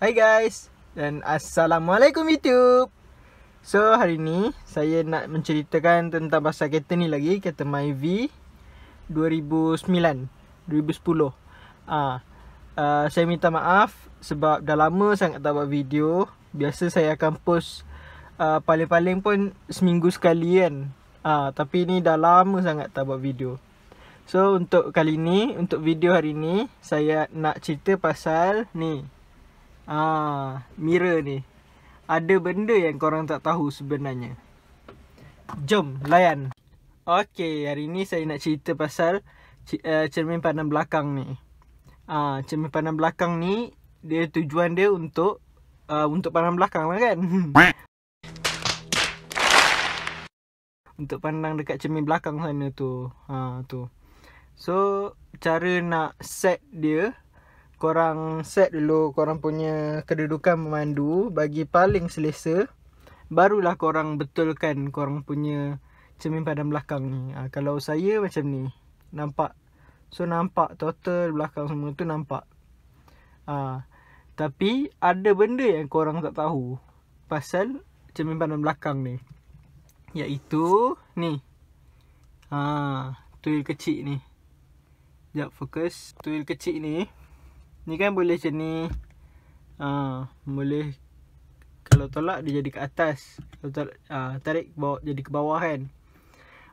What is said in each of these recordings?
Hai guys dan Assalamualaikum YouTube So hari ni saya nak menceritakan tentang pasal kereta ni lagi Kereta Myvi 2009-2010 uh, uh, Saya minta maaf sebab dah lama sangat tak buat video Biasa saya akan post ah, paling-paling uh, pun seminggu sekali kan uh, Tapi ni dah lama sangat tak buat video So untuk kali ni, untuk video hari ni Saya nak cerita pasal ni Ah, mirror ni. Ada benda yang korang tak tahu sebenarnya. Jom, layan. Okey, hari ni saya nak cerita pasal eh, cermin pandang belakang ni. Ah, cermin pandang belakang ni, dia tujuan dia untuk uh, untuk pandang belakang lah kan? untuk pandang dekat cermin belakang sana tu. Ha, tu. So, cara nak set dia korang set dulu korang punya kedudukan memandu bagi paling selesa barulah korang betulkan korang punya cermin pada belakang ni ha, kalau saya macam ni nampak so nampak total belakang semua tu nampak ha, tapi ada benda yang korang tak tahu pasal cermin pada belakang ni iaitu ni ha, tuil kecil ni Sekejap fokus tuil kecil ni Ni kan boleh macam ni ha, Boleh Kalau tolak dia jadi ke atas Kalau tolak, ha, tarik bawa, jadi ke bawah kan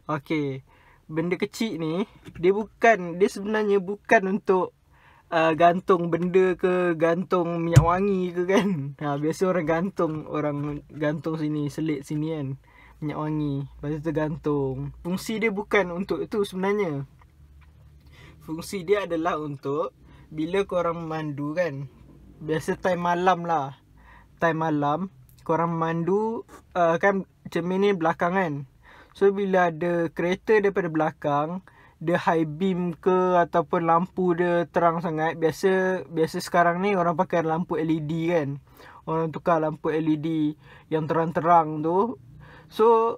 Okay Benda kecil ni Dia bukan Dia sebenarnya bukan untuk uh, Gantung benda ke Gantung minyak wangi ke kan ha, Biasa orang gantung Orang gantung sini Selit sini kan Minyak wangi Lepas tu tergantung Fungsi dia bukan untuk itu sebenarnya Fungsi dia adalah untuk bila korang mandu kan biasa time malam lah time malam korang mandu uh, kan cermin ni belakang kan so bila ada kereta daripada belakang dia high beam ke ataupun lampu dia terang sangat biasa biasa sekarang ni orang pakai lampu LED kan orang tukar lampu LED yang terang-terang tu so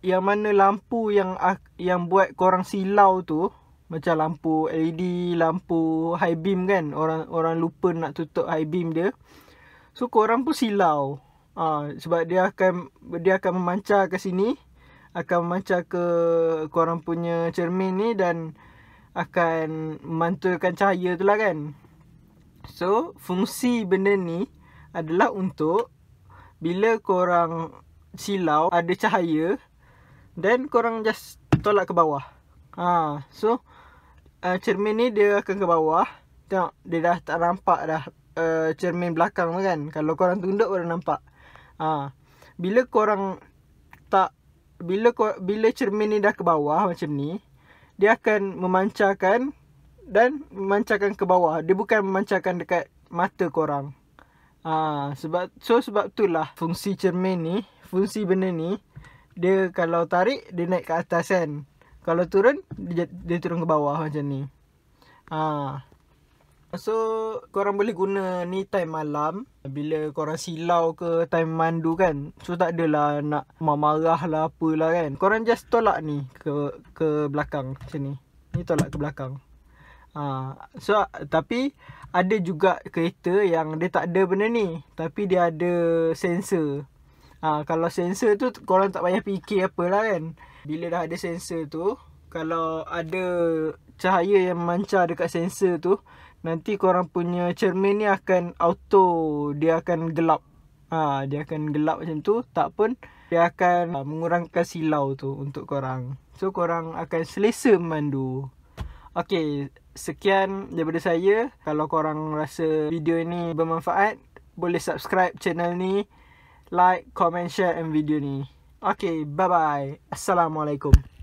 yang mana lampu yang yang buat korang silau tu macam lampu LED, lampu high beam kan. Orang orang lupa nak tutup high beam dia. So korang pun silau. Ha, sebab dia akan dia akan memancar ke sini. Akan memancar ke korang punya cermin ni dan akan memantulkan cahaya tu lah kan. So fungsi benda ni adalah untuk bila korang silau ada cahaya. Then korang just tolak ke bawah. Ha, so uh, cermin ni dia akan ke bawah. Tengok dia dah tak nampak dah uh, cermin belakang tu kan. Kalau korang tunduk baru nampak. Ha. Bila korang tak bila bila cermin ni dah ke bawah macam ni, dia akan memancarkan dan memancarkan ke bawah. Dia bukan memancarkan dekat mata korang. Ha, sebab so sebab itulah fungsi cermin ni, fungsi benda ni dia kalau tarik dia naik ke atas kan kalau turun dia, dia turun ke bawah macam ni ha. so korang boleh guna ni time malam bila korang silau ke time mandu kan so tak adalah nak marah lah apalah kan korang just tolak ni ke ke belakang macam ni ni tolak ke belakang ha. so tapi ada juga kereta yang dia tak ada benda ni tapi dia ada sensor Ha, kalau sensor tu korang tak payah fikir apalah kan. Bila dah ada sensor tu, kalau ada cahaya yang memancar dekat sensor tu, nanti korang punya cermin ni akan auto, dia akan gelap. Ha, dia akan gelap macam tu, tak pun dia akan ha, mengurangkan silau tu untuk korang. So korang akan selesa memandu. Okay, sekian daripada saya. Kalau korang rasa video ini bermanfaat, boleh subscribe channel ni like, comment, share and video ni. Okay, bye-bye. Assalamualaikum.